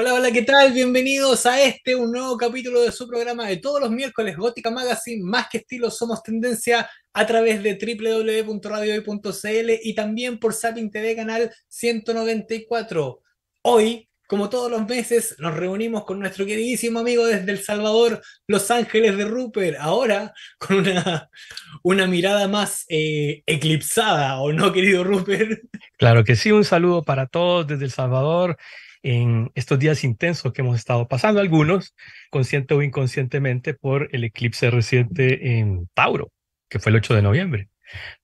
Hola, hola, ¿qué tal? Bienvenidos a este, un nuevo capítulo de su programa de todos los miércoles, Gótica Magazine, más que estilo, somos tendencia a través de www.radiohoy.cl y también por Sapping TV, canal 194. Hoy, como todos los meses, nos reunimos con nuestro queridísimo amigo desde El Salvador, Los Ángeles de Rupert, ahora con una, una mirada más eh, eclipsada, ¿o no, querido Rupert? Claro que sí, un saludo para todos desde El Salvador en estos días intensos que hemos estado pasando, algunos consciente o inconscientemente por el eclipse reciente en Tauro, que fue el 8 de noviembre.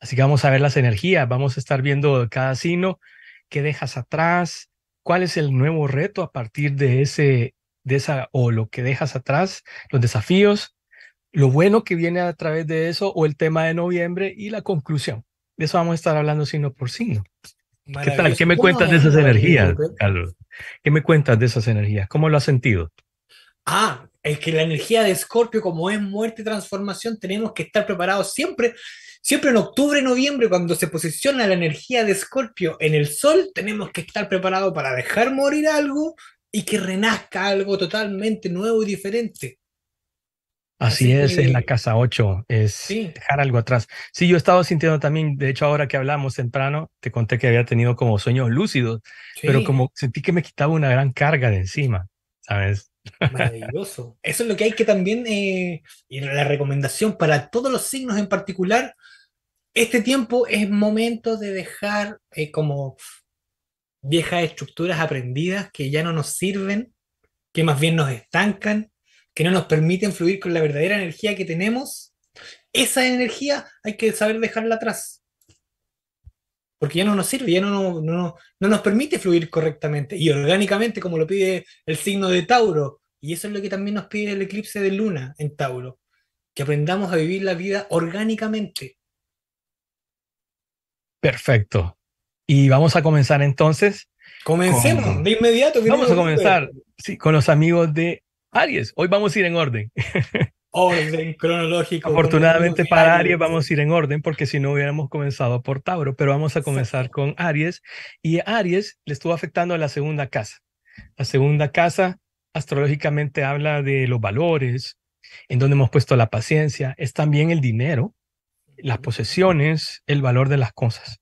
Así que vamos a ver las energías, vamos a estar viendo cada signo, qué dejas atrás, cuál es el nuevo reto a partir de ese, de esa, o lo que dejas atrás, los desafíos, lo bueno que viene a través de eso, o el tema de noviembre y la conclusión. De eso vamos a estar hablando signo por signo. ¿Qué tal? ¿Qué me cuentas de esas eh, energías, eh, Carlos? ¿Qué me cuentas de esas energías? ¿Cómo lo has sentido? Ah, es que la energía de Escorpio, como es muerte y transformación, tenemos que estar preparados siempre. Siempre en octubre, noviembre, cuando se posiciona la energía de Escorpio en el Sol, tenemos que estar preparados para dejar morir algo y que renazca algo totalmente nuevo y diferente. Así, es, en la casa 8, es dejar algo atrás. Sí, yo he estado sintiendo también, de hecho ahora que hablamos temprano, te conté que había tenido como sueños lúcidos, pero como sentí que me quitaba una gran carga de encima, ¿sabes? Maravilloso. Eso es lo que hay que también, eh, y la recomendación para todos los signos en particular, este tiempo es momento de dejar eh, como viejas estructuras aprendidas que ya no nos sirven, que más bien nos estancan que no nos permiten fluir con la verdadera energía que tenemos, esa energía hay que saber dejarla atrás. Porque ya no nos sirve, ya no, no, no, nos permite fluir correctamente y orgánicamente, como lo pide el signo de Tauro. Y eso es lo que también nos pide el eclipse de luna en Tauro, que aprendamos a vivir la vida orgánicamente. Perfecto. Y vamos a comenzar entonces. Comencemos de inmediato. Vamos a comenzar con los amigos de Aries, hoy vamos a ir en orden. orden cronológico. Afortunadamente para Aries vamos a ir en orden porque si no hubiéramos comenzado por Tauro, pero vamos a comenzar con Aries. Y Aries le estuvo afectando a la segunda casa. La segunda casa astrológicamente habla de los valores, en donde hemos puesto la paciencia, es también el dinero, las posesiones, el valor de las cosas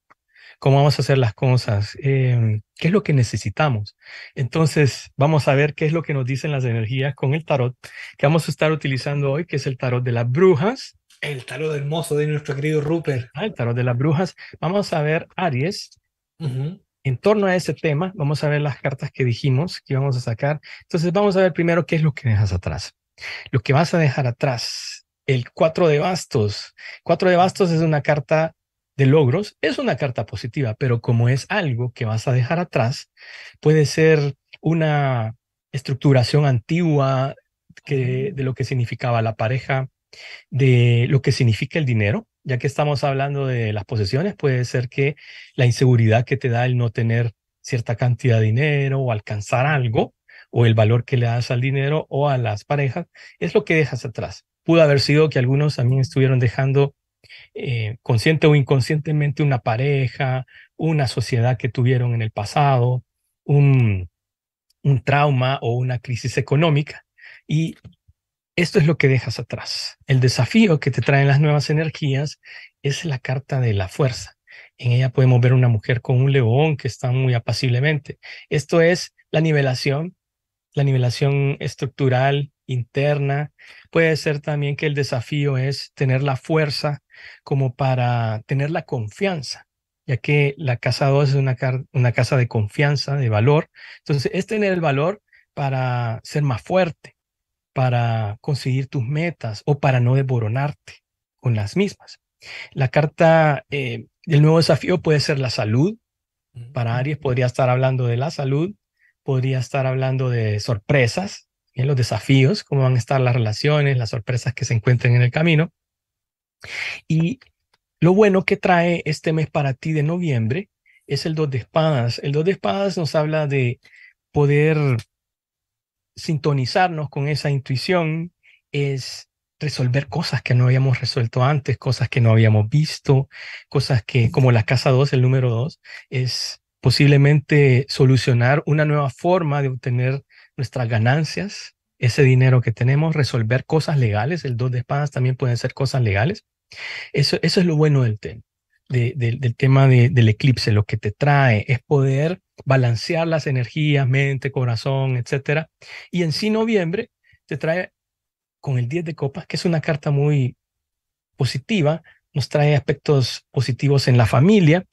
cómo vamos a hacer las cosas, em, qué es lo que necesitamos. Entonces, vamos a ver qué es lo que nos dicen las energías con el tarot que vamos a estar utilizando hoy, que es el tarot de las brujas. El tarot hermoso de nuestro querido Rupert. Ah, el tarot de las brujas. Vamos a ver Aries. En torno a ese tema, vamos a ver las cartas que dijimos que íbamos a sacar. Entonces, vamos a ver primero qué es lo que dejas atrás. Lo que vas a dejar atrás. El cuatro de bastos. Cuatro de bastos es una carta de logros es una carta positiva, pero como es algo que vas a dejar atrás, puede ser una estructuración antigua que, de lo que significaba la pareja, de lo que significa el dinero, ya que estamos hablando de las posesiones, puede ser que la inseguridad que te da el no tener cierta cantidad de dinero o alcanzar algo, o el valor que le das al dinero o a las parejas, es lo que dejas atrás. Pudo haber sido que algunos también estuvieron dejando eh, consciente o inconscientemente una pareja, una sociedad que tuvieron en el pasado, un, un trauma o una crisis económica. Y esto es lo que dejas atrás. El desafío que te traen las nuevas energías es la carta de la fuerza. En ella podemos ver una mujer con un león que está muy apaciblemente. Esto es la nivelación, la nivelación estructural interna. Puede ser también que el desafío es tener la fuerza como para tener la confianza, ya que la casa 2 es una, una casa de confianza, de valor. Entonces, es tener el valor para ser más fuerte, para conseguir tus metas o para no desboronarte con las mismas. La carta, eh, del nuevo desafío puede ser la salud. Para Aries podría estar hablando de la salud, podría estar hablando de sorpresas, en los desafíos, cómo van a estar las relaciones, las sorpresas que se encuentren en el camino. Y lo bueno que trae este mes para ti de noviembre es el dos de espadas. El dos de espadas nos habla de poder sintonizarnos con esa intuición, es resolver cosas que no habíamos resuelto antes, cosas que no habíamos visto, cosas que, como la casa 2, el número 2, es posiblemente solucionar una nueva forma de obtener nuestras ganancias, ese dinero que tenemos, resolver cosas legales, el dos de espadas también pueden ser cosas legales, eso, eso es lo bueno del tema. del tema del eclipse, lo que te trae es poder balancear las energías, mente, corazón, etcétera. Y en sí noviembre te trae con el 10 de copas, que es una carta muy positiva, nos trae aspectos positivos en la familia,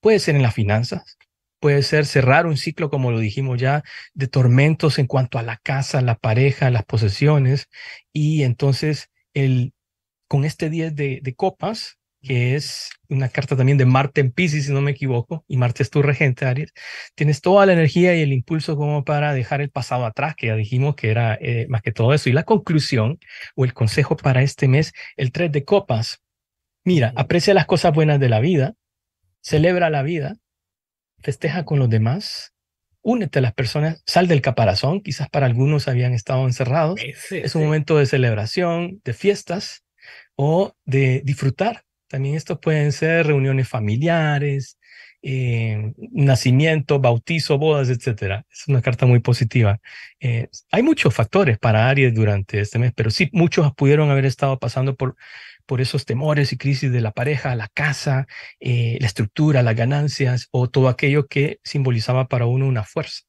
puede ser en las finanzas, puede ser cerrar un ciclo, como lo dijimos ya, de tormentos en cuanto a la casa, la pareja, las posesiones, y entonces el con este 10 de, copas, que es una carta también de Marte en Pisces, si no me equivoco, y Marte es tu regente, Aries, tienes toda la energía y el impulso como para dejar el pasado atrás, que ya dijimos que era eh, más que todo eso. Y la conclusión o el consejo para este mes, el 3 de copas. Mira, aprecia las cosas buenas de la vida, celebra la vida, festeja con los demás, únete a las personas, sal del caparazón, quizás para algunos habían estado encerrados. es un momento de celebración, de fiestas, o de disfrutar. También estos pueden ser reuniones familiares, eh, nacimiento, bautizo, bodas, etc. Es una carta muy positiva. Eh, hay muchos factores para Aries durante este mes, pero sí, muchos pudieron haber estado pasando por, por esos temores y crisis de la pareja, la casa, eh, la estructura, las ganancias o todo aquello que simbolizaba para uno una fuerza.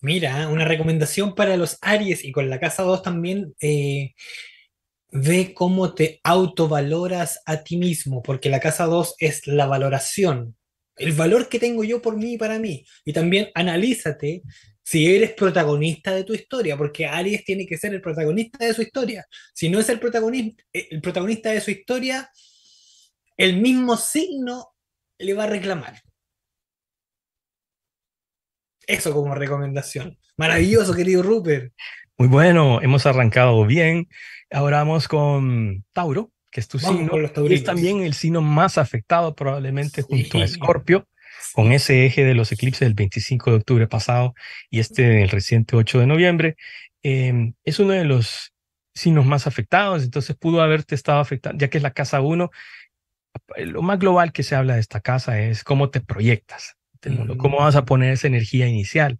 Mira, una recomendación para los Aries y con la casa 2 también, eh, ve cómo te autovaloras a ti mismo, porque la casa 2 es la valoración, el valor que tengo yo por mí y para mí. Y también analízate si eres protagonista de tu historia, porque Aries tiene que ser el protagonista de su historia. Si no es el protagonista, eh, el protagonista de su historia, el mismo signo le va a reclamar. Eso como recomendación. Maravilloso, querido Rupert. Muy bueno, hemos arrancado bien. Ahora vamos con Tauro, que es tu signo. es también el signo más afectado probablemente junto a Escorpio, con ese eje de los eclipses del 25 de octubre pasado y este del reciente 8 de noviembre. Em, es uno de los signos más afectados, entonces pudo haberte estado afectando, ya que es la casa 1. Eh, lo más global que se habla de esta casa es cómo te proyectas, ¿Cómo mm. vas a poner esa energía inicial?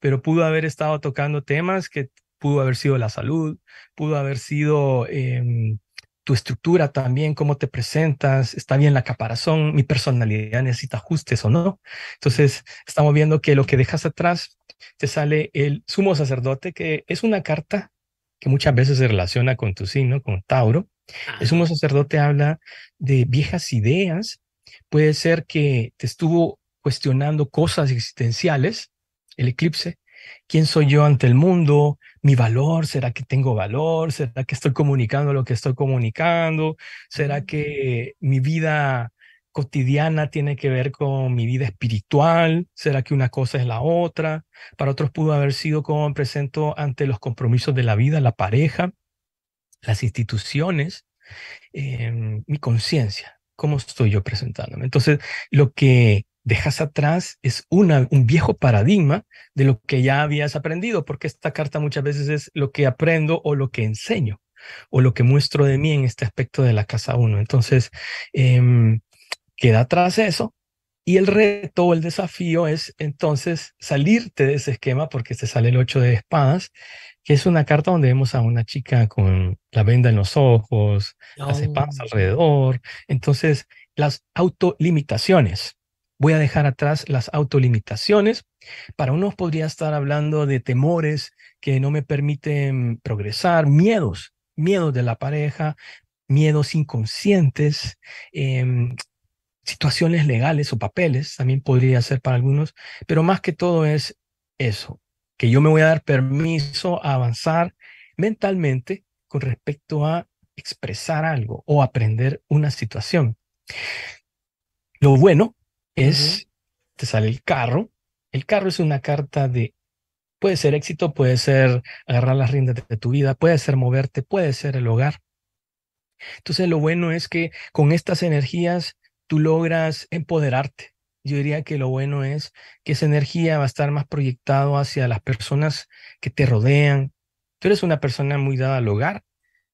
Pero pudo haber estado tocando temas que pudo haber sido la salud, pudo haber sido em, tu estructura también, cómo te presentas, está bien la caparazón, mi personalidad necesita ajustes o no. Entonces, estamos viendo que lo que dejas atrás te sale el sumo sacerdote, que es una carta que muchas veces se relaciona con tu signo, con Tauro. El sumo sacerdote habla de viejas ideas, puede ser que te estuvo cuestionando cosas existenciales, el eclipse, quién soy yo ante el mundo, mi valor, será que tengo valor, será que estoy comunicando lo que estoy comunicando, será mm. que mi vida cotidiana tiene que ver con mi vida espiritual, será que una cosa es la otra, para otros pudo haber sido como me presento ante los compromisos de la vida, la pareja, las instituciones, em, mi conciencia, cómo estoy yo presentándome. Entonces, lo que dejas atrás es una, un viejo paradigma de lo que ya habías aprendido, porque esta carta muchas veces es lo que aprendo o lo que enseño o lo que muestro de mí en este aspecto de la casa 1. Entonces, em, queda atrás eso. Y el reto o el desafío es entonces salirte de ese esquema porque se sale el 8 de espadas, que es una carta donde vemos a una chica con la venda en los ojos, las espadas oh. alrededor. Entonces, las autolimitaciones voy a dejar atrás las autolimitaciones. Para unos podría estar hablando de temores que no me permiten progresar, miedos, miedos de la pareja, miedos inconscientes, em, situaciones legales o papeles, también podría ser para algunos, pero más que todo es eso, que yo me voy a dar permiso a avanzar mentalmente con respecto a expresar algo o aprender una situación. Lo bueno es, te sale el carro. El carro es una carta de, puede ser éxito, puede ser agarrar las riendas de, tu vida, puede ser moverte, puede ser el hogar. Entonces lo bueno es que con estas energías tú logras empoderarte. Yo diría que lo bueno es que esa energía va a estar más proyectado hacia las personas que te rodean. Tú eres una persona muy dada al hogar,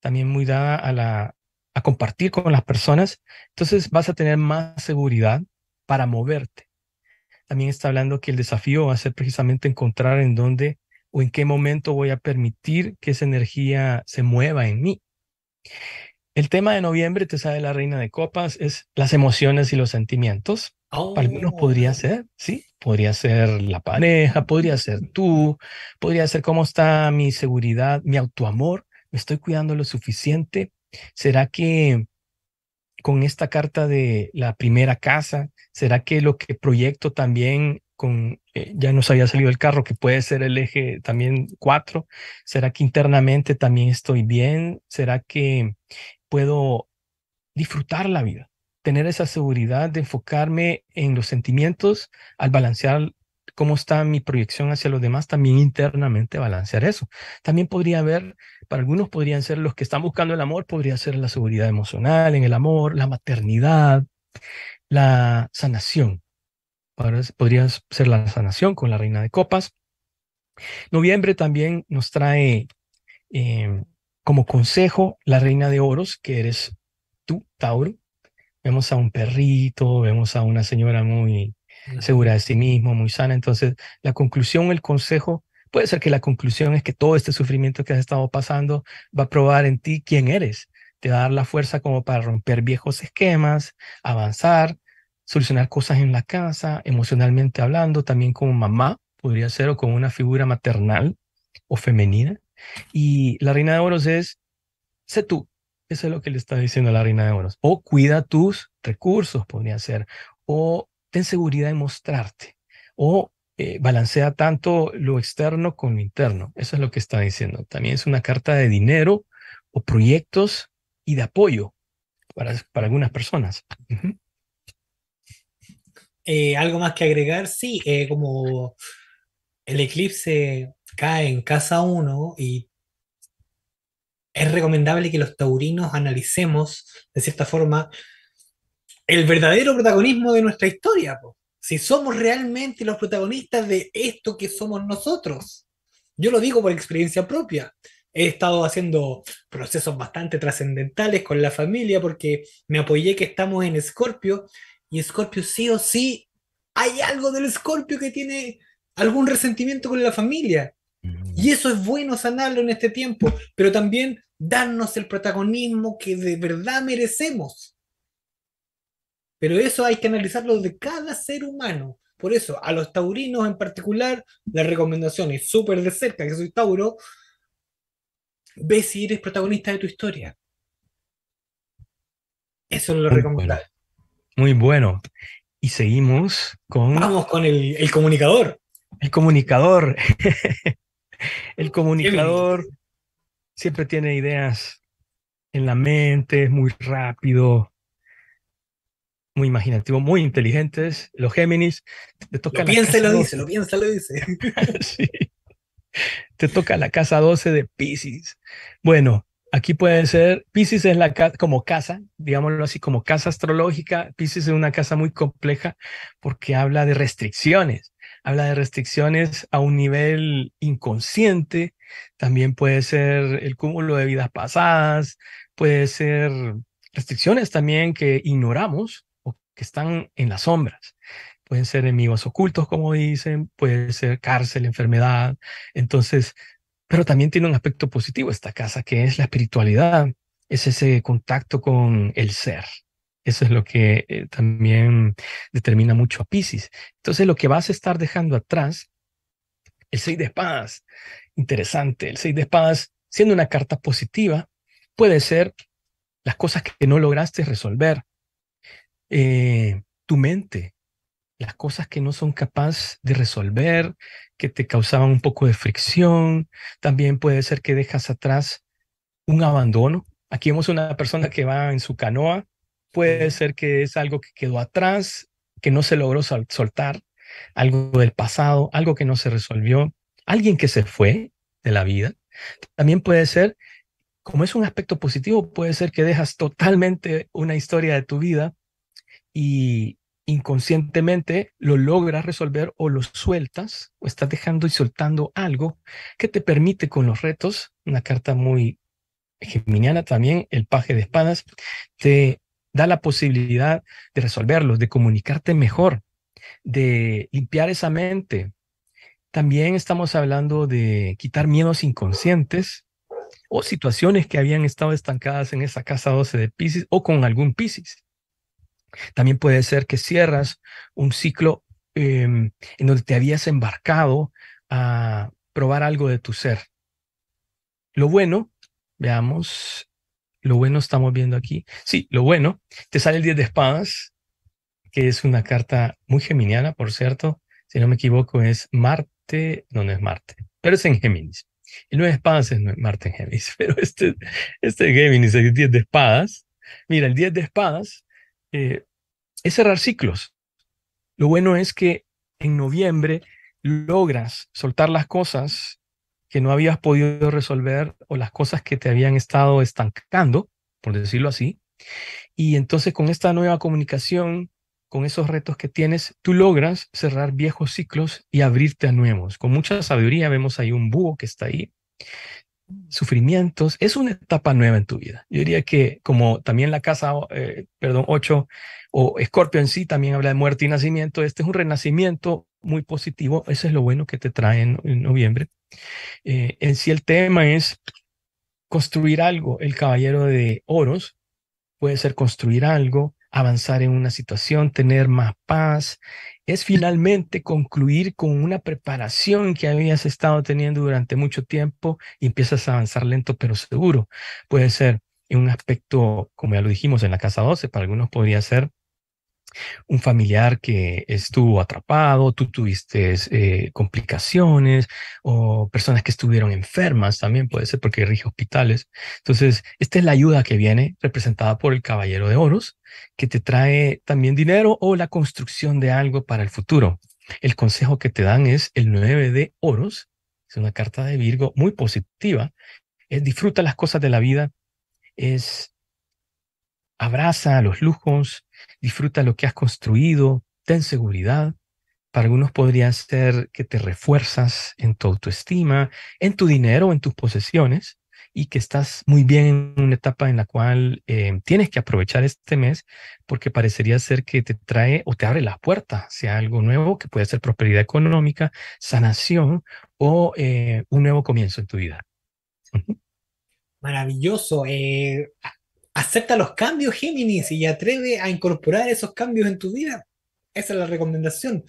también muy dada a la a compartir con las personas, entonces vas a tener más seguridad, para moverte. También está hablando que el desafío va a ser precisamente encontrar en dónde o en qué momento voy a permitir que esa energía se mueva en mí. El tema de noviembre, te sabe la reina de copas, es las emociones y los sentimientos. Oh. Al menos podría ser, sí, podría ser la pareja, podría ser tú, podría ser cómo está mi seguridad, mi autoamor, me estoy cuidando lo suficiente. ¿Será que con esta carta de la primera casa? ¿Será que lo que proyecto también con, eh, ya nos había salido el carro, que puede ser el eje también cuatro, ¿Será que internamente también estoy bien? ¿Será que puedo disfrutar la vida? Tener esa seguridad de enfocarme en los sentimientos al balancear cómo está mi proyección hacia los demás, también internamente balancear eso. También podría haber, para algunos podrían ser los que están buscando el amor, podría ser la seguridad emocional en el amor, la maternidad, la sanación. Podría ser la sanación con la reina de copas. Noviembre también nos trae em, como consejo la reina de oros, que eres tú, Tauro. Vemos a un perrito, vemos a una señora muy segura de sí mismo, muy sana. Entonces, la conclusión, el consejo, puede ser que la conclusión es que todo este sufrimiento que has estado pasando va a probar en ti quién eres. Te va a dar la fuerza como para romper viejos esquemas, avanzar, solucionar cosas en la casa, emocionalmente hablando, también como mamá, podría ser, o con una figura maternal o femenina. Y la reina de oros es, sé tú, eso es lo que le está diciendo la reina de oros. O cuida tus recursos, podría ser. O ten seguridad en mostrarte o eh, balancea tanto lo externo con lo interno. Eso es lo que está diciendo. También es una carta de dinero o proyectos y de apoyo para, algunas personas. Eh, algo más que agregar, sí, eh, como el eclipse cae en casa uno y es recomendable que los taurinos analicemos de cierta forma el verdadero protagonismo de nuestra historia, si somos realmente los protagonistas de esto que somos nosotros. Yo lo digo por experiencia propia. He estado haciendo procesos bastante trascendentales con la familia porque me apoyé que estamos en Escorpio y Escorpio sí o sí hay algo del Escorpio que tiene algún resentimiento con la familia. Mm. Y eso es bueno sanarlo en este tiempo, pero también darnos el protagonismo que de verdad merecemos. Pero eso hay que analizarlo de cada ser humano. Por eso, a los taurinos en particular, la recomendación es súper de cerca, que soy tauro, ve si eres protagonista de tu historia. Eso es lo Muy bueno. Y seguimos con... Vamos con el comunicador. El comunicador. el comunicador siempre tiene ideas en la mente, es muy rápido, muy imaginativo, muy inteligentes, los Géminis, te toca lo piensa lo dice, lo piensa lo dice. Te toca la casa 12 de Pisces. Bueno, aquí puede ser, Pisces es la como casa, digámoslo así, como casa astrológica. Pisces es una casa muy compleja porque habla de restricciones, habla de restricciones a un nivel inconsciente. También puede ser el cúmulo de vidas pasadas, puede ser restricciones también que ignoramos, que están en las sombras. Pueden ser enemigos ocultos, como dicen, puede ser cárcel, enfermedad. Entonces, pero también tiene un aspecto positivo esta casa, que es la espiritualidad, es ese contacto con el ser. Eso es lo que eh, también determina mucho a Pisces. Entonces, lo que vas a estar dejando atrás, el seis de espadas, interesante, el seis de espadas, siendo una carta positiva, puede ser las cosas que no lograste resolver, eh, tu mente, las cosas que no son capaz de resolver, que te causaban un poco de fricción. También puede ser que dejas atrás un abandono. Aquí vemos una persona que va en su canoa. Puede ser que es algo que quedó atrás, que no se logró soltar, algo del pasado, algo que no se resolvió, alguien que se fue de la vida. También puede ser, como es un aspecto positivo, puede ser que dejas totalmente una historia de tu vida y inconscientemente lo logras resolver o lo sueltas o estás dejando y soltando algo que te permite con los retos, una carta muy geminiana también, el paje de espadas, te da la posibilidad de resolverlos, de comunicarte mejor, de limpiar esa mente. También estamos hablando de quitar miedos inconscientes o situaciones que habían estado estancadas en esa casa 12 de Pisces o con algún Pisces. También puede ser que cierras un ciclo em, en donde te habías embarcado a probar algo de tu ser. Lo bueno, veamos, lo bueno estamos viendo aquí. Sí, lo bueno, te sale el 10 de espadas, que es una carta muy geminiana, por cierto. Si no me equivoco, es Marte, no, es Marte, pero es en Géminis. El 9 de espadas es Marte en Géminis, pero este, este Géminis, el 10 de espadas. Mira, el 10 de espadas eh, es cerrar ciclos. Lo bueno es que en noviembre logras soltar las cosas que no habías podido resolver o las cosas que te habían estado estancando, por decirlo así. Y entonces con esta nueva comunicación, con esos retos que tienes, tú logras cerrar viejos ciclos y abrirte a nuevos. Con mucha sabiduría vemos ahí un búho que está ahí sufrimientos, es una etapa nueva en tu vida. Yo diría que como también la casa, eh, perdón, 8 o Escorpio en sí también habla de muerte y nacimiento, este es un renacimiento muy positivo, eso es lo bueno que te trae en, noviembre. Eh, en sí el tema es construir algo, el caballero de oros puede ser construir algo, avanzar en una situación, tener más paz, es finalmente concluir con una preparación que habías estado teniendo durante mucho tiempo y empiezas a avanzar lento pero seguro. Puede ser en un aspecto, como ya lo dijimos, en la casa 12, para algunos podría ser un familiar que estuvo atrapado, tú tuviste eh, complicaciones o personas que estuvieron enfermas también puede ser porque rige hospitales. Entonces, esta es la ayuda que viene representada por el Caballero de Oros, que te trae también dinero o la construcción de algo para el futuro. El consejo que te dan es el 9 de Oros, es una carta de Virgo muy positiva, es disfruta las cosas de la vida, es abraza los lujos, disfruta lo que has construido, ten seguridad. Para algunos podría ser que te refuerzas en tu autoestima, en tu dinero, en tus posesiones y que estás muy bien en una etapa en la cual em, tienes que aprovechar este mes porque parecería ser que te trae o te abre la puerta hacia algo nuevo que puede ser prosperidad económica, sanación o eh, un nuevo comienzo en tu vida. Maravilloso. Eh, acepta los cambios, Géminis, y atreve a incorporar esos cambios en tu vida. Esa es la recomendación.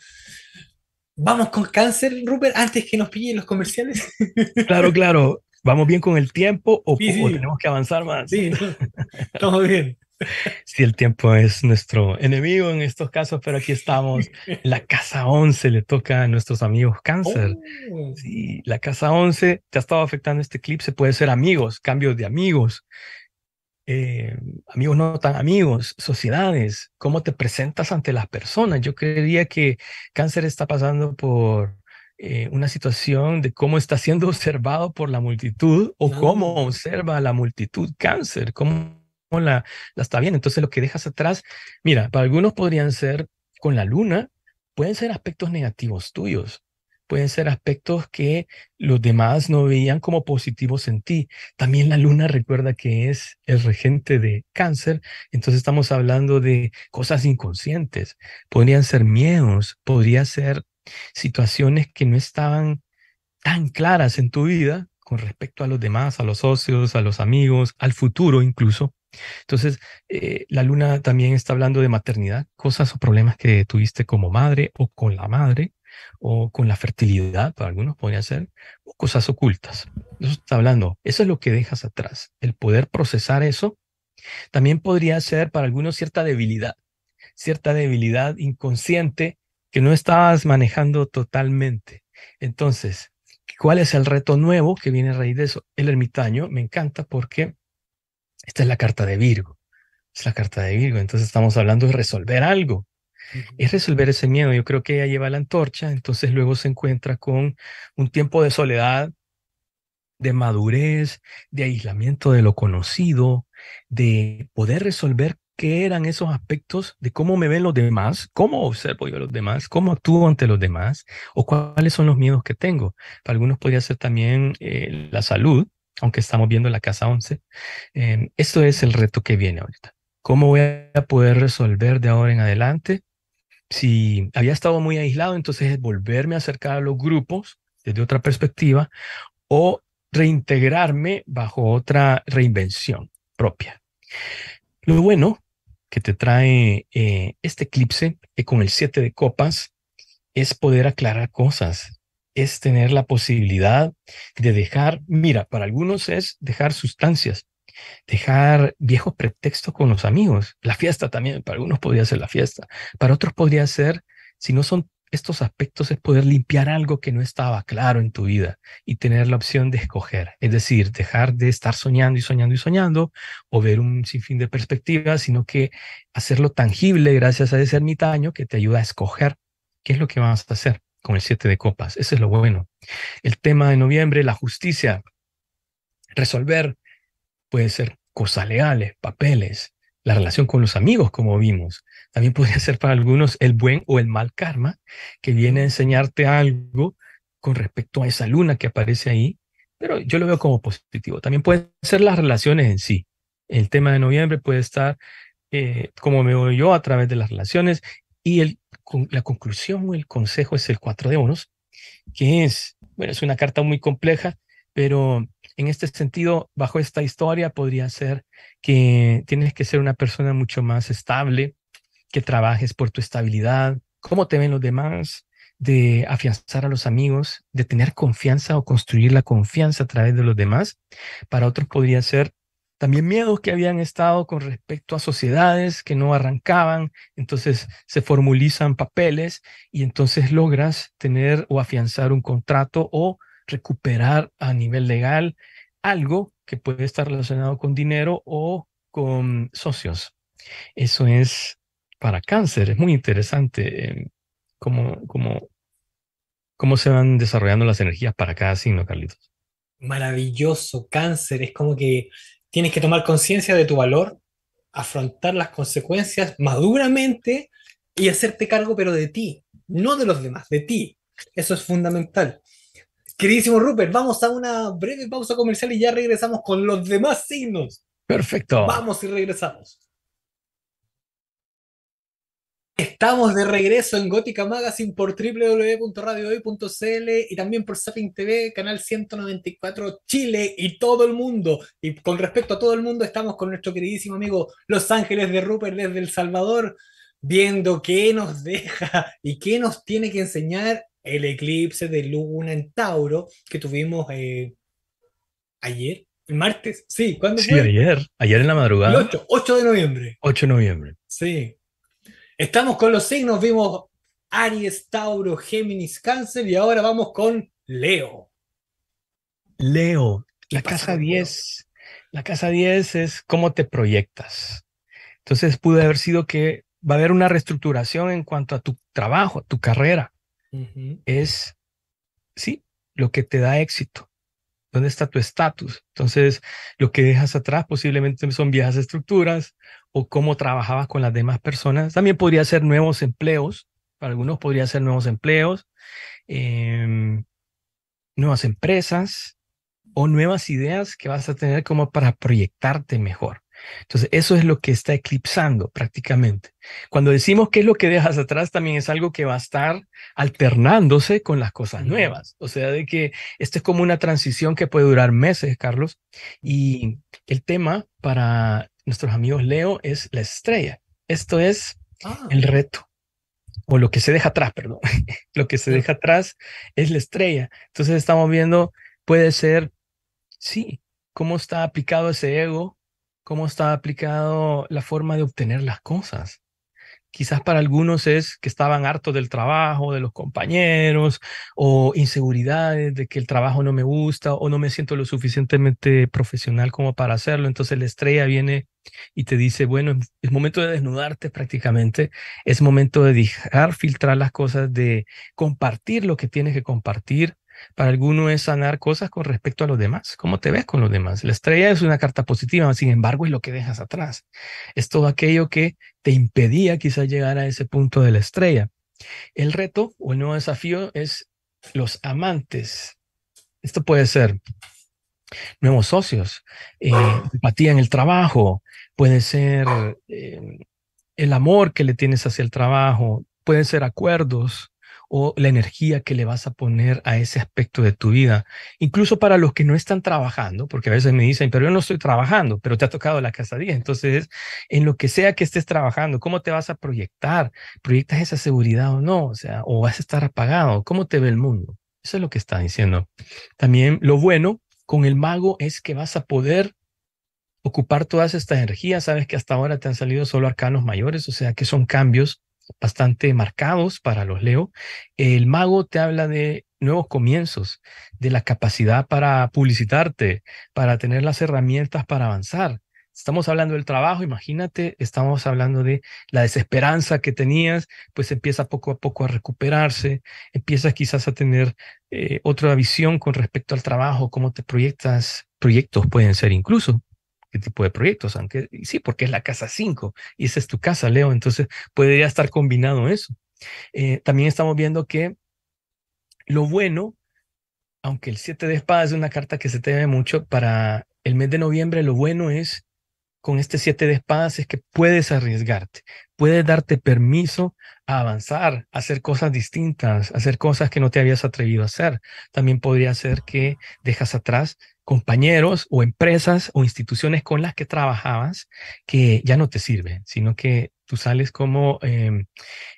Vamos con cáncer, Rupert, antes que nos pillen los comerciales. Claro, claro. ¿Vamos bien con el tiempo o, tenemos que avanzar más? Sí, todo bien. Si el tiempo es nuestro enemigo en estos casos, pero aquí estamos. La casa 11 le toca a nuestros amigos cáncer. Oh. la casa 11 te ha estado afectando este clip, se puede ser amigos, cambios de amigos. Eh, amigos no tan amigos, sociedades, cómo te presentas ante las personas. Yo creería que cáncer está pasando por eh, una situación de cómo está siendo observado por la multitud o cómo observa la multitud cáncer, cómo la, la está viendo. Entonces lo que dejas atrás, mira, para algunos podrían ser con la luna, pueden ser aspectos negativos tuyos, pueden ser aspectos que los demás no veían como positivos en ti. También la luna recuerda que es el regente de cáncer, entonces estamos hablando de cosas inconscientes. Podrían ser miedos, podría ser situaciones que no estaban tan claras en tu vida con respecto a los demás, a los socios, a los amigos, al futuro incluso. Entonces, eh, la luna también está hablando de maternidad, cosas o problemas que tuviste como madre o con la madre o con la fertilidad, para algunos podría ser, o cosas ocultas. Eso está hablando, eso es lo que dejas atrás, el poder procesar eso. También podría ser para algunos cierta debilidad, cierta debilidad inconsciente que no estás manejando totalmente. Entonces, ¿cuál es el reto nuevo que viene a raíz de eso? El ermitaño me encanta porque esta es la carta de Virgo. Es la carta de Virgo. Entonces estamos hablando de resolver algo es resolver ese miedo. Yo creo que ella lleva la antorcha, entonces luego se encuentra con un tiempo de soledad, de madurez, de aislamiento de lo conocido, de poder resolver qué eran esos aspectos de cómo me ven los demás, cómo observo yo a los demás, cómo actúo ante los demás o cuáles son los miedos que tengo. Para algunos podría ser también eh, la salud, aunque estamos viendo la casa 11. Eh, esto es el reto que viene ahorita. ¿Cómo voy a poder resolver de ahora en adelante si había estado muy aislado, entonces es volverme a acercar a los grupos desde otra perspectiva o reintegrarme bajo otra reinvención propia. Lo bueno que te trae eh, este eclipse que con el 7 de copas es poder aclarar cosas, es tener la posibilidad de dejar, mira, para algunos es dejar sustancias, dejar viejos pretextos con los amigos. La fiesta también, para algunos podría ser la fiesta, para otros podría ser, si no son estos aspectos, es poder limpiar algo que no estaba claro en tu vida y tener la opción de escoger. Es decir, dejar de estar soñando y soñando y soñando o ver un sinfín de perspectivas, sino que hacerlo tangible gracias a ese ermitaño que te ayuda a escoger qué es lo que vas a hacer con el siete de copas. Eso es lo bueno. El tema de noviembre, la justicia, resolver puede ser cosas leales, papeles, la relación con los amigos, como vimos. También puede ser para algunos el buen o el mal karma, que viene a enseñarte algo con respecto a esa luna que aparece ahí, pero yo lo veo como positivo. También pueden ser las relaciones en sí. El tema de noviembre puede estar, eh, como me veo yo, a través de las relaciones y el, la conclusión o el consejo es el cuatro de unos que es, bueno, es una carta muy compleja, pero en este sentido, bajo esta historia podría ser que tienes que ser una persona mucho más estable, que trabajes por tu estabilidad, cómo te ven los demás, de afianzar a los amigos, de tener confianza o construir la confianza a través de los demás. Para otros podría ser también miedos que habían estado con respecto a sociedades que no arrancaban, entonces se formulizan papeles y entonces logras tener o afianzar un contrato o recuperar a nivel legal algo que puede estar relacionado con dinero o con socios. Eso es para cáncer, es muy interesante em, cómo, cómo, cómo se van desarrollando las energías para cada signo, Carlitos. Maravilloso, cáncer, es como que tienes que tomar conciencia de tu valor, afrontar las consecuencias maduramente y hacerte cargo, pero de ti, no de los demás, de ti. Eso es fundamental. Queridísimo Rupert, vamos a una breve pausa comercial y ya regresamos con los demás signos. Perfecto. Vamos y regresamos. Estamos de regreso en Gótica Magazine por www.radiohoy.cl y también por Sapping TV, canal 194 Chile y todo el mundo. Y con respecto a todo el mundo, estamos con nuestro queridísimo amigo Los Ángeles de Rupert desde El Salvador, viendo qué nos deja y qué nos tiene que enseñar el eclipse de luna en Tauro que tuvimos eh, ayer, el martes, sí, ¿cuándo fue? ayer, ayer en la madrugada. 8, de noviembre. 8 de noviembre. Sí. Estamos con los signos, vimos Aries, Tauro, Géminis, Cáncer y ahora vamos con Leo. Leo, la casa 10. La casa 10 es cómo te proyectas. Entonces pudo haber sido que va a haber una reestructuración en cuanto a tu trabajo, a tu carrera es, sí, lo que te da éxito. ¿Dónde está tu estatus? Entonces, lo que dejas atrás posiblemente son viejas estructuras o cómo trabajabas con las demás personas. También podría ser nuevos empleos. Para algunos podría ser nuevos empleos, em, nuevas empresas o nuevas ideas que vas a tener como para proyectarte mejor. Entonces, eso es lo que está eclipsando prácticamente. Cuando decimos qué es lo que dejas atrás, también es algo que va a estar alternándose con las cosas nuevas. O sea, de que esto es como una transición que puede durar meses, Carlos. Y el tema para nuestros amigos Leo es la estrella. Esto es ah. el reto o lo que se deja atrás, perdón, lo que se deja atrás es la estrella. Entonces estamos viendo, puede ser, sí, cómo está aplicado ese ego cómo está aplicado la forma de obtener las cosas. Quizás para algunos es que estaban hartos del trabajo, de los compañeros, o inseguridades de que el trabajo no me gusta o no me siento lo suficientemente profesional como para hacerlo. Entonces la estrella viene y te dice, bueno, es momento de desnudarte prácticamente, es momento de dejar filtrar las cosas, de compartir lo que tienes que compartir, para alguno es sanar cosas con respecto a los demás, cómo te ves con los demás. La estrella es una carta positiva, sin embargo es lo que dejas atrás. Es todo aquello que te impedía quizás llegar a ese punto de la estrella. El reto o el nuevo desafío es los amantes. Esto puede ser nuevos socios, eh, ah. empatía en el trabajo, puede ser eh, el amor que le tienes hacia el trabajo, pueden ser acuerdos, o la energía que le vas a poner a ese aspecto de tu vida. Incluso para los que no están trabajando, porque a veces me dicen, pero yo no estoy trabajando, pero te ha tocado la cazadilla. Entonces, en lo que sea que estés trabajando, ¿cómo te vas a proyectar? ¿Proyectas esa seguridad o no? O sea, ¿o vas a estar apagado? ¿Cómo te ve el mundo? Eso es lo que está diciendo. También lo bueno con el mago es que vas a poder ocupar todas estas energías. Sabes que hasta ahora te han salido solo arcanos mayores, o sea que son cambios bastante marcados para los Leo. El mago te habla de nuevos comienzos, de la capacidad para publicitarte, para tener las herramientas para avanzar. Estamos hablando del trabajo, imagínate, estamos hablando de la desesperanza que tenías, pues empieza poco a poco a recuperarse, empiezas quizás a tener eh, otra visión con respecto al trabajo, cómo te proyectas, proyectos pueden ser incluso tipo de proyectos, aunque sí, porque es la casa 5 y esa es tu casa, Leo, entonces podría estar combinado eso. Eh, también estamos viendo que lo bueno, aunque el 7 de espadas es una carta que se te debe mucho para el mes de noviembre, lo bueno es con este 7 de espadas es que puedes arriesgarte, puede darte permiso a avanzar, a hacer cosas distintas, a hacer cosas que no te habías atrevido a hacer. También podría ser que dejas atrás compañeros o empresas o instituciones con las que trabajabas que ya no te sirven, sino que tú sales como em,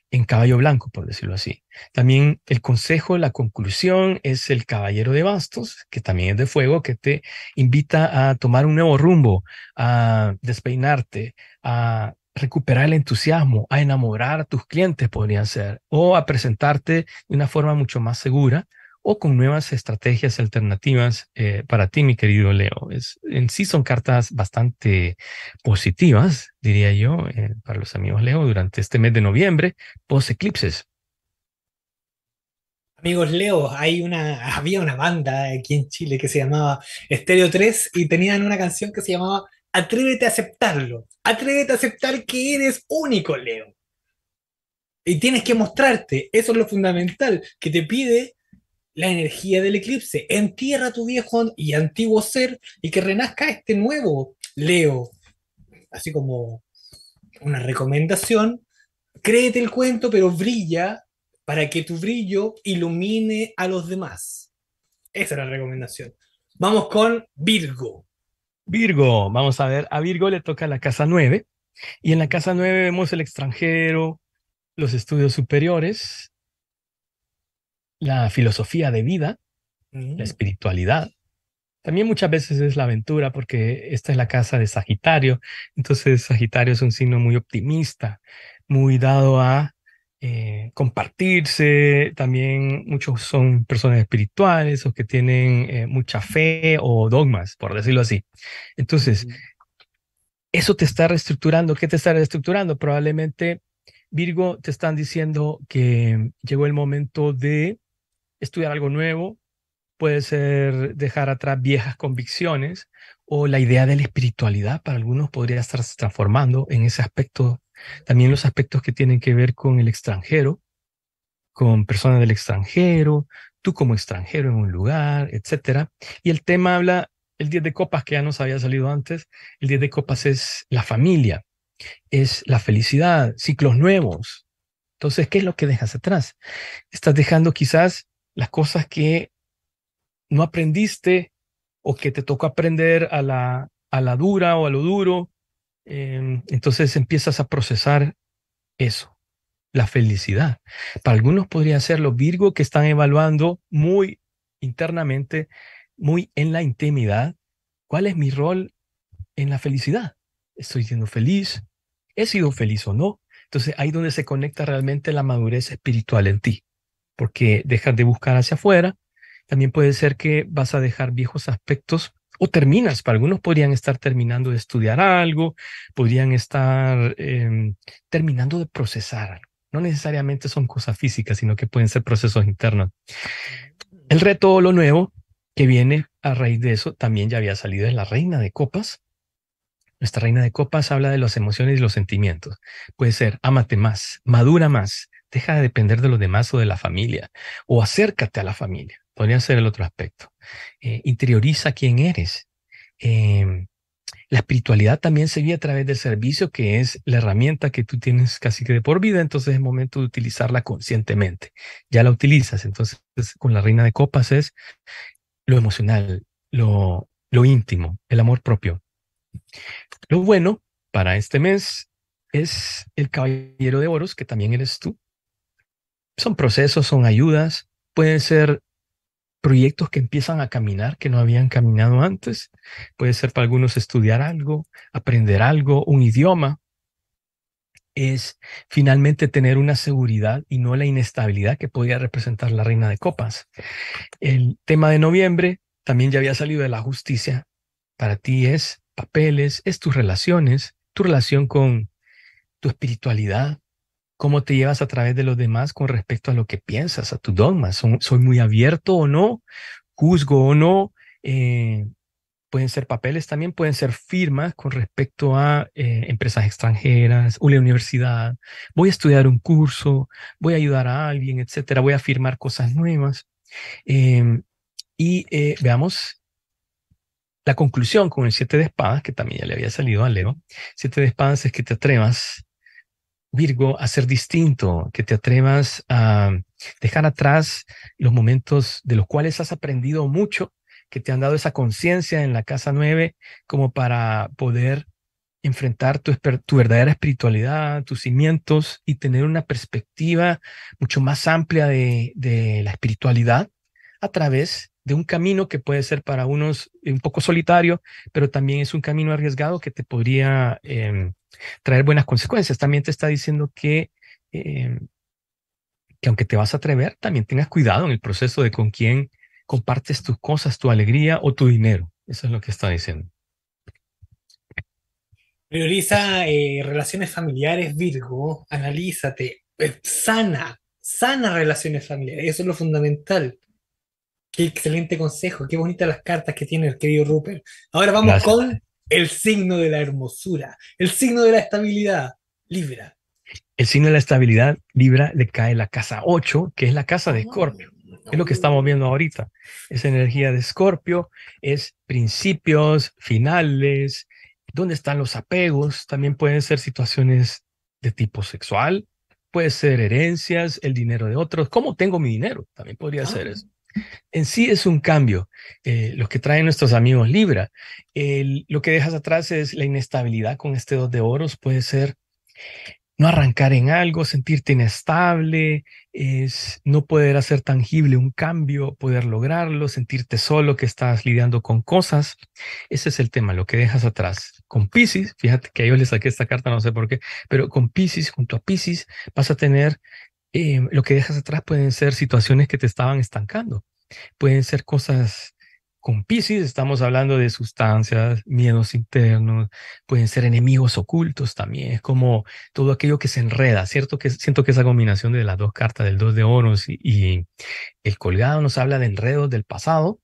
en caballo blanco, por decirlo así. También el consejo, la conclusión es el caballero de bastos, que también es de fuego, que te invita a tomar un nuevo rumbo, a despeinarte, a recuperar el entusiasmo, a enamorar a tus clientes podrían ser, o a presentarte de una forma mucho más segura o con nuevas estrategias alternativas eh, para ti, mi querido Leo. Es, en sí son cartas bastante positivas, diría yo, eh, para los amigos Leo durante este mes de noviembre, post eclipses. Amigos Leo, hay una, había una banda aquí en Chile que se llamaba Stereo 3 y tenían una canción que se llamaba Atrévete a aceptarlo. Atrévete a aceptar que eres único, Leo. Y tienes que mostrarte. Eso es lo fundamental que te pide la energía del eclipse. Entierra tu viejo y antiguo ser y que renazca este nuevo Leo. Así como una recomendación, créete el cuento, pero brilla para que tu brillo ilumine a los demás. Esa es la recomendación. Vamos con Virgo. Virgo, vamos a ver, a Virgo le toca la casa 9 y en la casa 9 vemos el extranjero, los estudios superiores, la filosofía de vida, la mm. espiritualidad. También muchas veces es la aventura porque esta es la casa de Sagitario, entonces Sagitario es un signo muy optimista, muy dado a eh, compartirse, también muchos son personas espirituales o que tienen eh, mucha fe o dogmas, por decirlo así. Entonces, eso te está reestructurando. ¿Qué te está reestructurando? Probablemente, Virgo, te están diciendo que llegó el momento de estudiar algo nuevo, puede ser dejar atrás viejas convicciones o la idea de la espiritualidad para algunos podría estar transformando en ese aspecto también los aspectos que tienen que ver con el extranjero, con personas del extranjero, tú como extranjero en un lugar, etc. Y el tema habla, el 10 de copas que ya nos había salido antes, el 10 de copas es la familia, es la felicidad, ciclos nuevos. Entonces, ¿qué es lo que dejas atrás? Estás dejando quizás las cosas que no aprendiste o que te tocó aprender a la, a la dura o a lo duro, Em, entonces empiezas a procesar eso, la felicidad. Para algunos podría ser los Virgo que están evaluando muy internamente, muy en la intimidad, cuál es mi rol en la felicidad. ¿Estoy siendo feliz? ¿He sido feliz o no? Entonces ahí donde se conecta realmente la madurez espiritual en ti, porque dejas de buscar hacia afuera, también puede ser que vas a dejar viejos aspectos o terminas, para algunos podrían estar terminando de estudiar algo, podrían estar em, terminando de procesar No necesariamente son cosas físicas, sino que pueden ser procesos internos. Mm. El reto, lo nuevo que viene a raíz de eso, también ya había salido, en la reina de copas. Nuestra reina de copas habla de las emociones y los sentimientos. Puede ser, ámate más, madura más, deja de depender de los demás o de la familia, o acércate a la familia podría ser el otro aspecto. Eh, interioriza quién eres. Em, la espiritualidad también se vive a través del servicio, que es la herramienta que tú tienes casi que de por vida, entonces es momento de utilizarla conscientemente. Ya la utilizas, entonces con la reina de copas es lo emocional, lo, lo íntimo, el amor propio. Lo bueno para este mes es el caballero de oros, que también eres tú. Son procesos, son ayudas, pueden ser proyectos que empiezan a caminar que no habían caminado antes. Puede ser para algunos estudiar algo, aprender algo, un idioma. Es finalmente tener una seguridad y no la inestabilidad que podía representar la reina de copas. El tema de noviembre también ya había salido de la justicia. Para ti es papeles, es tus relaciones, tu relación con tu espiritualidad, cómo te llevas a través de los demás con respecto a lo que piensas, a tus dogmas. ¿Soy muy abierto o no? ¿Juzgo o no? Eh, pueden ser papeles también, pueden ser firmas con respecto a eh, empresas extranjeras, una universidad, voy a estudiar un curso, voy a ayudar a alguien, etcétera, voy a firmar cosas nuevas. Em, y eh, veamos la conclusión con el siete de espadas, que también ya le había salido a Leo. Siete de espadas es que te atrevas Virgo, a ser distinto, que te atrevas a dejar atrás los momentos de los cuales has aprendido mucho, que te han dado esa conciencia en la casa nueve como para poder enfrentar tu, verdadera espiritualidad, tus cimientos y tener una perspectiva mucho más amplia de la espiritualidad a través de un camino que puede ser para unos eh, un poco solitario, pero también es un camino arriesgado que te podría em, traer buenas consecuencias. También te está diciendo que, em, que aunque te vas a atrever, también tengas cuidado en el proceso de con quién compartes tus cosas, tu alegría o tu dinero. Eso es lo que está diciendo. Prioriza eh, relaciones familiares, Virgo, analízate, eh, sana, sana relaciones familiares, eso es lo fundamental. Qué excelente consejo, qué bonitas las cartas que tiene el querido Rupert. Ahora vamos con el signo de la hermosura, el signo de la estabilidad, Libra. El signo de la estabilidad, Libra, le cae la casa 8, que es la casa de Escorpio. Es lo que estamos viendo ahorita. Esa energía de Escorpio, es principios, finales, dónde están los apegos. También pueden ser situaciones de tipo sexual, puede ser herencias, el dinero de otros. ¿Cómo tengo mi dinero? También podría ser ah. eso en sí es un cambio, eh, lo que traen nuestros amigos Libra. lo que dejas atrás es la inestabilidad con este dos de oros, puede ser no arrancar en algo, sentirte inestable, es no poder hacer tangible un cambio, poder lograrlo, sentirte solo que estás lidiando con cosas. Ese es el tema, lo que dejas atrás. Con Pisces, fíjate que yo le saqué esta carta, no sé por qué, pero con Pisces, junto a Pisces, vas a tener eh, lo que dejas atrás pueden ser situaciones que te estaban estancando, pueden ser cosas con Pisces estamos hablando de sustancias, miedos internos, pueden ser enemigos ocultos también, es como todo aquello que se enreda, ¿cierto? Que siento que esa combinación de las dos cartas, del dos de oros y, el colgado nos habla de enredos del pasado,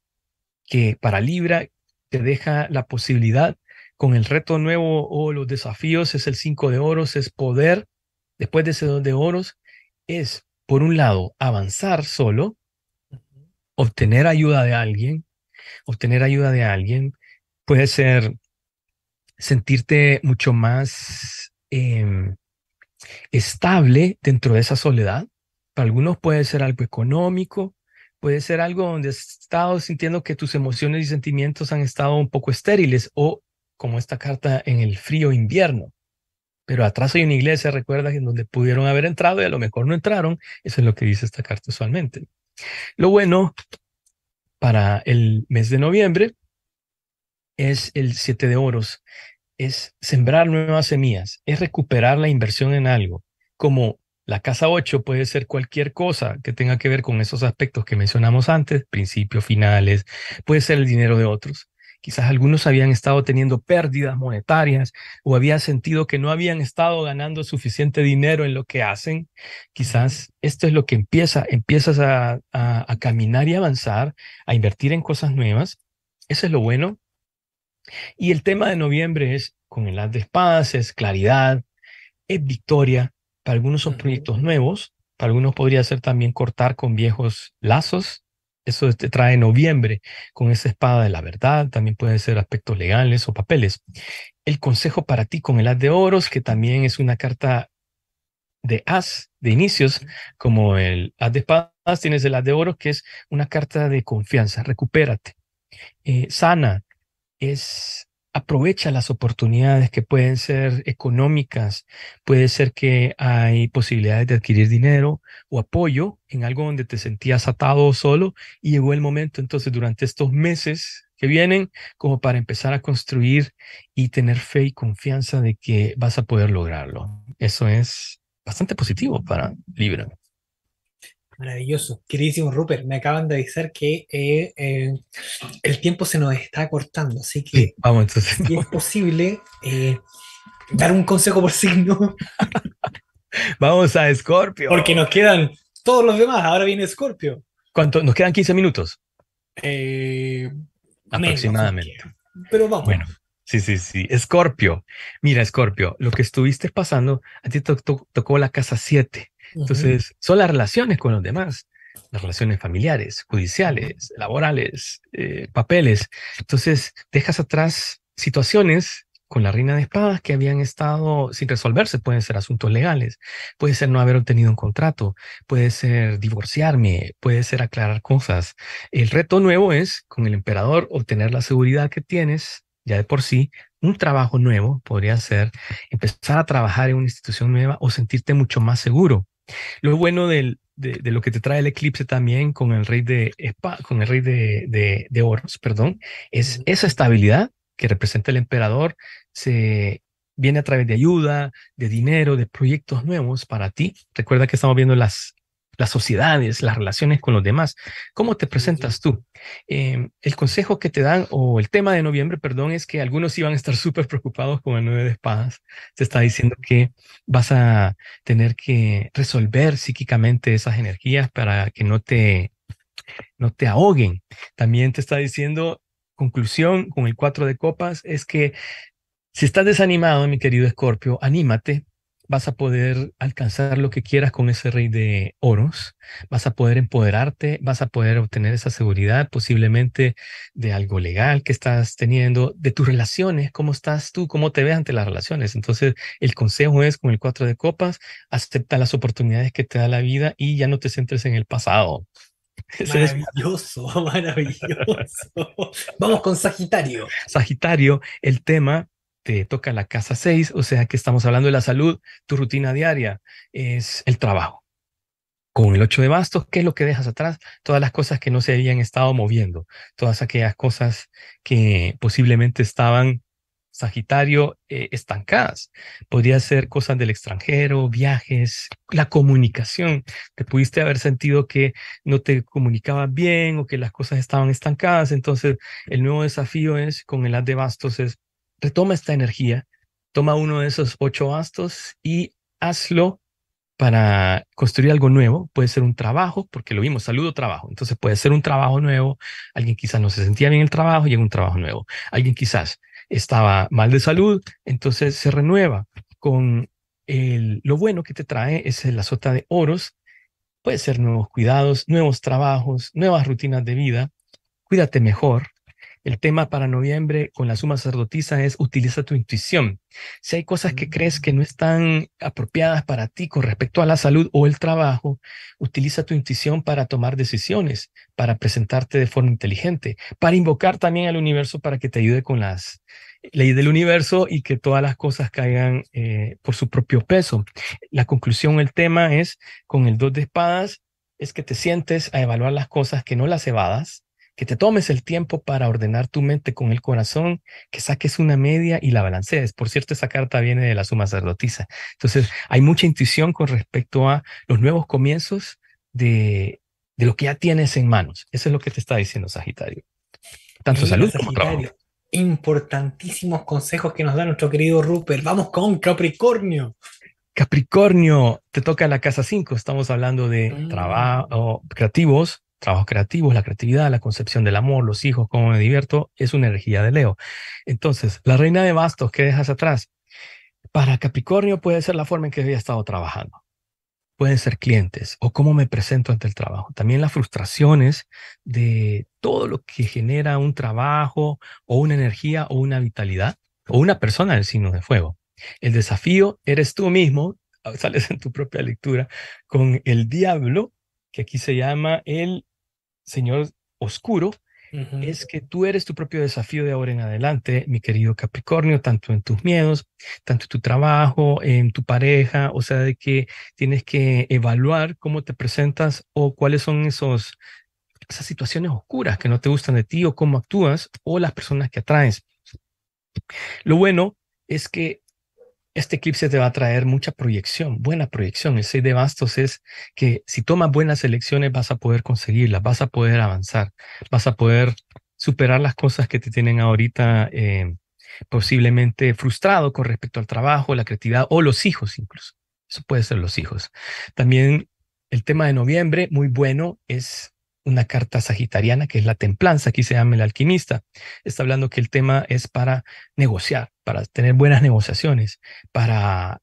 que para Libra te deja la posibilidad con el reto nuevo o los desafíos, es el cinco de oros, es poder, después de ese dos de oros, es, por un lado, avanzar solo, obtener ayuda de alguien, obtener ayuda de alguien, puede ser sentirte mucho más em, estable dentro de esa soledad. Para algunos puede ser algo económico, puede ser algo donde has estado sintiendo que tus emociones y sentimientos han estado un poco estériles o como esta carta en el frío invierno. Pero atrás hay una iglesia, recuerda, en donde pudieron haber entrado y a lo mejor no entraron. Eso es lo que dice esta carta usualmente. Lo bueno para el mes de noviembre es el siete de oros, es sembrar nuevas semillas, es recuperar la inversión en algo, como la casa 8 puede ser cualquier cosa que tenga que ver con esos aspectos que mencionamos antes, principios, finales, puede ser el dinero de otros. Quizás algunos habían estado teniendo pérdidas monetarias o habían sentido que no habían estado ganando suficiente dinero en lo que hacen. Quizás esto es lo que empieza, empiezas a, caminar y avanzar, a invertir en cosas nuevas. Eso es lo bueno. Y el tema de noviembre es con el haz de espadas, es claridad, es victoria. Para algunos son proyectos nuevos, para algunos podría ser también cortar con viejos lazos, eso te trae noviembre con esa espada de la verdad, también pueden ser aspectos legales o papeles. El consejo para ti con el haz de oros, que también es una carta de haz, de inicios, como el haz de espadas, tienes el haz de oros, que es una carta de confianza, recupérate, eh, sana, es aprovecha las oportunidades que pueden ser económicas, puede ser que hay posibilidades de adquirir dinero o apoyo en algo donde te sentías atado o solo y llegó el momento entonces durante estos meses que vienen como para empezar a construir y tener fe y confianza de que vas a poder lograrlo. Eso es bastante positivo para Libra. Maravilloso. Queridísimo Rupert, me acaban de avisar que eh, eh, el tiempo se nos está cortando, así que vamos entonces. es posible eh, dar un consejo por signo. vamos a Scorpio. Porque nos quedan todos los demás, ahora viene Scorpio. ¿Cuánto? Nos quedan 15 minutos. Aproximadamente. pero vamos. Bueno. Sí, sí, sí. Scorpio, Mira, Scorpio, lo que estuviste pasando, a ti tocó la casa 7 entonces, son las relaciones con los demás, las relaciones familiares, judiciales, laborales, eh, papeles. Entonces, dejas atrás situaciones con la reina de espadas que habían estado sin resolverse. Pueden ser asuntos legales, puede ser no haber obtenido un contrato, puede ser divorciarme, puede ser aclarar cosas. El reto nuevo es, con el emperador, obtener la seguridad que tienes ya de por sí. Un trabajo nuevo podría ser empezar a trabajar en una institución nueva o sentirte mucho más seguro. Lo bueno de, lo que te trae el eclipse también con el rey de con el rey de, de, de oros, perdón, es esa estabilidad que representa el emperador, se viene a través de ayuda, de dinero, de proyectos nuevos para ti. Recuerda que estamos viendo las las sociedades, las relaciones con los demás. ¿Cómo te presentas tú? Em, el consejo que te dan, o el tema de noviembre, perdón, es que algunos iban a estar súper preocupados con el 9 de espadas. Te está diciendo que vas a tener que resolver psíquicamente esas energías para que no te, no te ahoguen. También te está diciendo, conclusión con el 4 de copas, es que si estás desanimado, mi querido Escorpio, anímate vas a poder alcanzar lo que quieras con ese rey de oros, vas a poder empoderarte, vas a poder obtener esa seguridad posiblemente de algo legal que estás teniendo, de tus relaciones, cómo estás tú, cómo te ves ante las relaciones. Entonces, el consejo es con el cuatro de copas, acepta las oportunidades que te da la vida y ya no te centres en el pasado. Maravilloso, maravilloso. Vamos con Sagitario. Sagitario, el tema te toca la casa 6, o sea que estamos hablando de la salud, tu rutina diaria es el trabajo. Con el 8 de bastos, ¿qué es lo que dejas atrás? Todas las cosas que no se habían estado moviendo, todas aquellas cosas que posiblemente estaban Sagitario eh, estancadas. Podría ser cosas del extranjero, viajes, la comunicación. Te pudiste haber sentido que no te comunicaban bien o que las cosas estaban estancadas. Entonces, el nuevo desafío es con el as de bastos es retoma esta energía, toma uno de esos ocho astos y hazlo para construir algo nuevo. Puede ser un trabajo, porque lo vimos, saludo trabajo. Entonces puede ser un trabajo nuevo. Alguien quizás no se sentía bien en el trabajo, y en un trabajo nuevo. Alguien quizás estaba mal de salud, entonces se renueva con el, lo bueno que te trae es la sota de oros. Puede ser nuevos cuidados, nuevos trabajos, nuevas rutinas de vida. Cuídate mejor, el tema para noviembre con la suma sacerdotisa es utiliza tu intuición. Si hay cosas que crees que mm. no están apropiadas para ti con respecto a la salud o el trabajo, utiliza tu intuición para tomar decisiones, para presentarte de forma inteligente, para invocar también al universo para que te ayude con las leyes del universo y que todas las cosas caigan eh, por su propio peso. La conclusión, el tema es con el dos de espadas, es que te sientes a evaluar las cosas que no las evadas, que te tomes el tiempo para ordenar tu mente con el corazón, que saques una media y la balancees. Por cierto, esa carta viene de la suma sacerdotisa. Entonces, hay mucha intuición con respecto a los nuevos comienzos de, de lo que ya tienes en manos. Eso es lo que te está diciendo Sagitario. Tanto salud como trabajo. Importantísimos consejos que nos da nuestro querido Rupert. Vamos con Capricornio. Capricornio, te toca la casa 5. Estamos hablando de mm. trabajo, creativos, trabajos creativos, la creatividad, la concepción del amor, los hijos, cómo me divierto, es una energía de Leo. Entonces, la reina de bastos que dejas atrás, para Capricornio puede ser la forma en que había estado trabajando. Pueden ser clientes o cómo me presento ante el trabajo. También las frustraciones de todo lo que genera un trabajo o una energía o una vitalidad o una persona del signo de fuego. El desafío eres tú mismo, sales en tu propia lectura, con el diablo, que aquí se llama el señor oscuro, es que tú eres tu propio desafío de ahora en adelante, mi querido Capricornio, tanto en tus miedos, tanto en tu trabajo, en tu pareja, o sea, de que tienes que evaluar cómo te presentas o cuáles son esos esas situaciones oscuras que no te gustan de ti o cómo actúas o las personas que atraes. Lo bueno es que este eclipse te va a traer mucha proyección, buena proyección. El 6 de bastos es que si tomas buenas elecciones vas a poder conseguirlas, vas a poder avanzar, vas a poder superar las cosas que te tienen ahorita eh, posiblemente frustrado con respecto al trabajo, la creatividad o los hijos incluso. Eso puede ser los hijos. También el tema de noviembre, muy bueno, es una carta sagitariana, que es la templanza, aquí se llama el alquimista. Está hablando que el tema es para negociar, para tener buenas negociaciones, para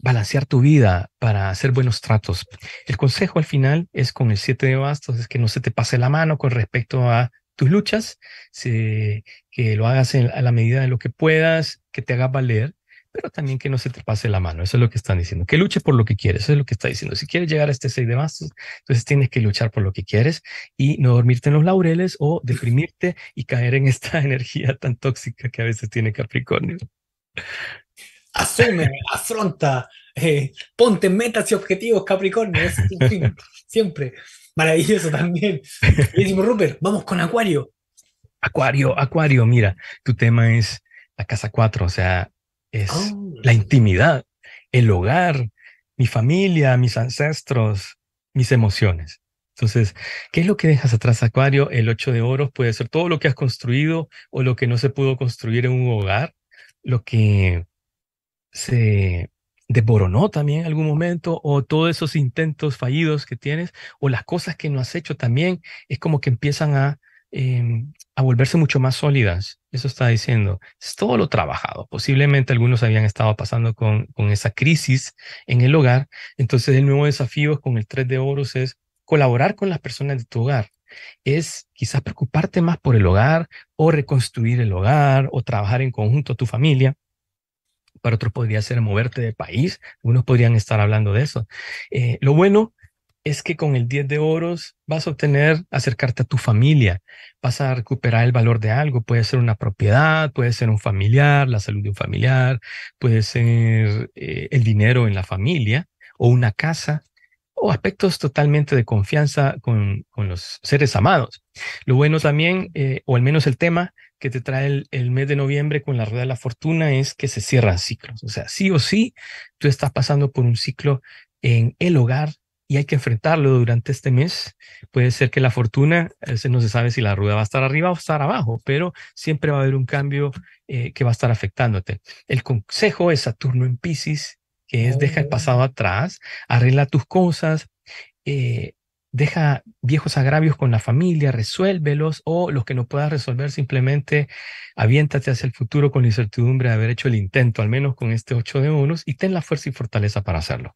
balancear tu vida, para hacer buenos tratos. El consejo al final es con el siete de bastos, es que no se te pase la mano con respecto a tus luchas, que lo hagas a la medida de lo que puedas, que te hagas valer pero también que no se te pase la mano. Eso es lo que están diciendo. Que luche por lo que quieres. Eso es lo que está diciendo. Si quieres llegar a este 6 de marzo, entonces tienes que luchar por lo que quieres y no dormirte en los laureles o deprimirte y caer en esta energía tan tóxica que a veces tiene Capricornio. Asume, afronta, eh, ponte metas y objetivos, Capricornio. Es siempre. Maravilloso también. Y Rupert, vamos con Acuario. Acuario, Acuario, mira, tu tema es la casa 4, o sea, es la oh. intimidad, el hogar, mi familia, mis ancestros, mis emociones. Entonces, ¿qué es lo que dejas atrás, Acuario? El ocho de oros puede ser todo lo que has construido o lo que no se pudo construir en un hogar, lo que se desboronó también en algún momento o todos esos intentos fallidos que tienes o las cosas que no has hecho también, es como que empiezan a Em, a volverse mucho más sólidas. Eso está diciendo. Es todo lo trabajado. Posiblemente algunos habían estado pasando con, con esa crisis en el hogar. Entonces el nuevo desafío con el 3 de oros es colaborar con las personas de tu hogar. Es quizás preocuparte más por el hogar o reconstruir el hogar o trabajar en conjunto tu familia para otros podría ser moverte de país, algunos podrían estar hablando de eso. Eh, lo bueno es que con el 10 de oros vas a obtener acercarte a tu familia, vas a recuperar el valor de algo, puede ser una propiedad, puede ser un familiar, la salud de un familiar, puede ser eh, el dinero en la familia o una casa o aspectos totalmente de confianza con, los seres amados. Lo bueno también, eh, o al menos el tema que te trae el, el mes de noviembre con la rueda de la fortuna es que se cierran ciclos. O sea, sí o sí, tú estás pasando por un ciclo en el hogar y hay que enfrentarlo durante este mes. Puede ser que la fortuna, eh, no se sabe si la rueda va a estar arriba o estar abajo, pero siempre va a haber un cambio eh, que va a estar afectándote. El consejo es Saturno en Pisces, que es deja el pasado oh. atrás, arregla tus cosas, eh, deja viejos agravios con la familia, resuélvelos o los que no puedas resolver simplemente aviéntate hacia el futuro con la incertidumbre de haber hecho el intento, al menos con este ocho de unos, y ten la fuerza y fortaleza para hacerlo.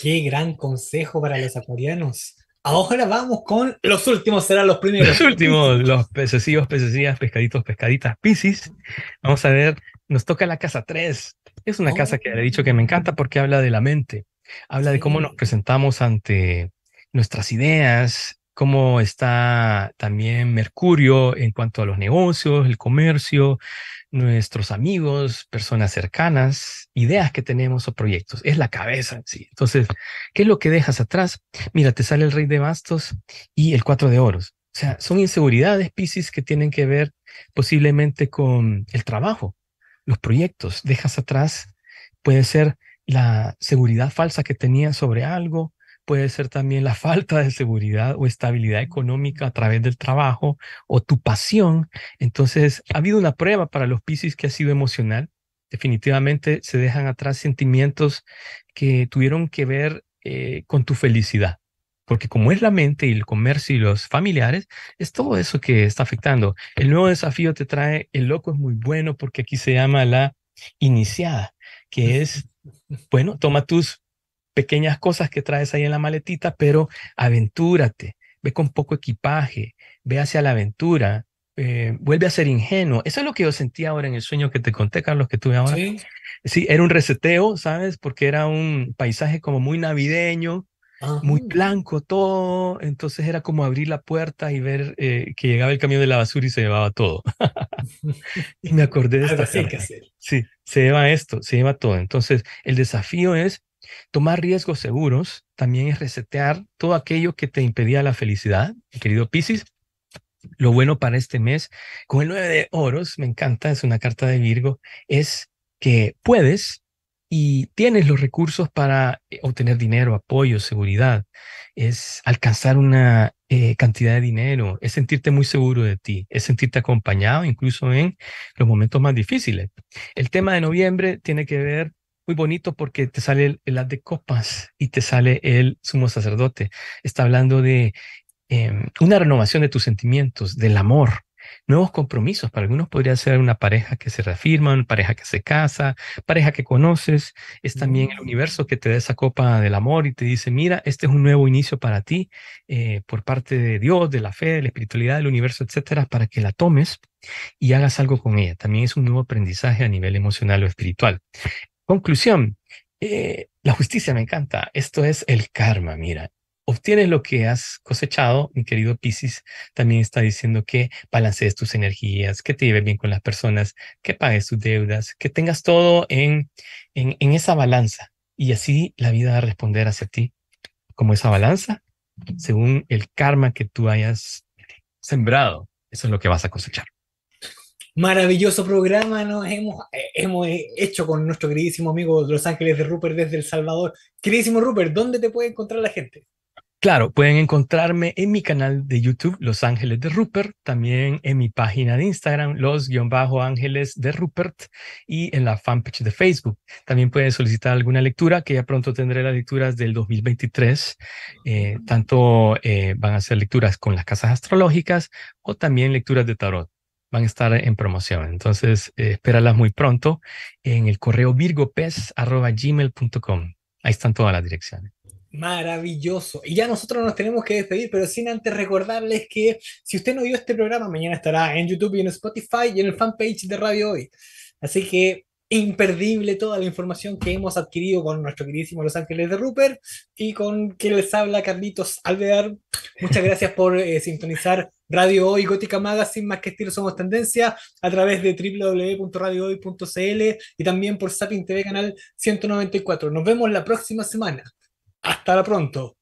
Qué gran consejo para los acuarianos. Ahora vamos con los últimos, serán los primeros. Los últimos, los peces pecesías, pescaditos, pescaditas, piscis. Vamos a ver, nos toca la casa 3. Es una casa que le he dicho que me encanta porque habla de la mente, habla de cómo nos presentamos ante nuestras ideas, cómo está también Mercurio en cuanto a los negocios, el comercio, nuestros amigos, personas cercanas, ideas que tenemos o proyectos. Es la cabeza sí. Entonces, ¿qué es lo que dejas atrás? Mira, te sale el rey de bastos y el cuatro de oros. O sea, son inseguridades, Pisces, que tienen que ver posiblemente con el trabajo, los proyectos. Dejas atrás, puede ser la seguridad falsa que tenías sobre algo, puede ser también la falta de seguridad o estabilidad económica a través del trabajo o tu pasión. Entonces, ha habido una prueba para los Pisces que ha sido emocional. Definitivamente se dejan atrás sentimientos que tuvieron que ver eh, con tu felicidad. Porque como es la mente y el comercio y los familiares, es todo eso que está afectando. El nuevo desafío te trae, el loco es muy bueno porque aquí se llama la iniciada, que es, bueno, toma tus pequeñas cosas que traes ahí en la maletita, pero aventúrate, ve con poco equipaje, ve hacia la aventura, eh, vuelve a ser ingenuo. Eso es lo que yo sentí ahora en el sueño que te conté, Carlos, que tuve ahora. Sí, era un reseteo, ¿sabes? Porque era un paisaje como muy navideño, muy blanco todo, entonces era como abrir la puerta y ver eh, que llegaba el camión de la basura y se llevaba todo. y me acordé de esto. Sí, sí, se lleva esto, se lleva todo. Entonces, el desafío es Tomar riesgos seguros también es resetear todo aquello que te impedía la felicidad, querido Piscis. Lo bueno para este mes, con el 9 de oros, me encanta, es una carta de Virgo, es que puedes y tienes los recursos para eh, obtener dinero, apoyo, seguridad, es alcanzar una eh, cantidad de dinero, es sentirte muy seguro de ti, es sentirte acompañado incluso en los momentos más difíciles. El tema de noviembre tiene que ver muy bonito porque te sale el, de copas y te sale el sumo sacerdote. Está hablando de em, una renovación de tus sentimientos, del amor, nuevos compromisos. Para algunos podría ser una pareja que se reafirma, una pareja que se casa, pareja que conoces. Es también el mm. universo que te da esa copa del amor y te dice, mira, este es un nuevo inicio para ti eh, por parte de Dios, de la fe, de la espiritualidad, del universo, etcétera, para que la tomes y hagas algo con ella. También es un nuevo aprendizaje a nivel emocional o espiritual. Conclusión, eh, la justicia me encanta. Esto es el karma, mira. Obtienes lo que has cosechado, mi querido Piscis. También está diciendo que balancees tus energías, que te lleves bien con las personas, que pagues tus deudas, que tengas todo en, en, en esa balanza. Y así la vida va a responder hacia ti como esa balanza, según el karma que tú hayas sembrado. Eso es lo que vas a cosechar maravilloso programa nos eh, hemos, hecho con nuestro queridísimo amigo Los Ángeles de Rupert desde El Salvador. Queridísimo Rupert, ¿dónde te puede encontrar la gente? Claro, pueden encontrarme en mi canal de YouTube, Los Ángeles de Rupert, también en mi página de Instagram, Los-Ángeles de Rupert, y en la fanpage de Facebook. También pueden solicitar alguna lectura, que ya pronto tendré las lecturas del 2023. Eh, tanto eh, van a ser lecturas con las casas astrológicas o también lecturas de tarot van a estar en promoción. Entonces, esperarlas eh, espéralas muy pronto en el correo virgopez@gmail.com Ahí están todas las direcciones. Maravilloso. Y ya nosotros nos tenemos que despedir, pero sin antes recordarles que si usted no vio este programa, mañana estará en YouTube y en Spotify y en el fanpage de Radio Hoy. Así que imperdible toda la información que hemos adquirido con nuestro queridísimo Los Ángeles de Rupert y con quien les habla Carlitos Alvear. Muchas gracias por eh, sintonizar Radio Hoy, Gótica Magazine, Más que Estilo Somos Tendencia, a través de www.radiohoy.cl y también por Sapin TV Canal 194. Nos vemos la próxima semana. Hasta la pronto.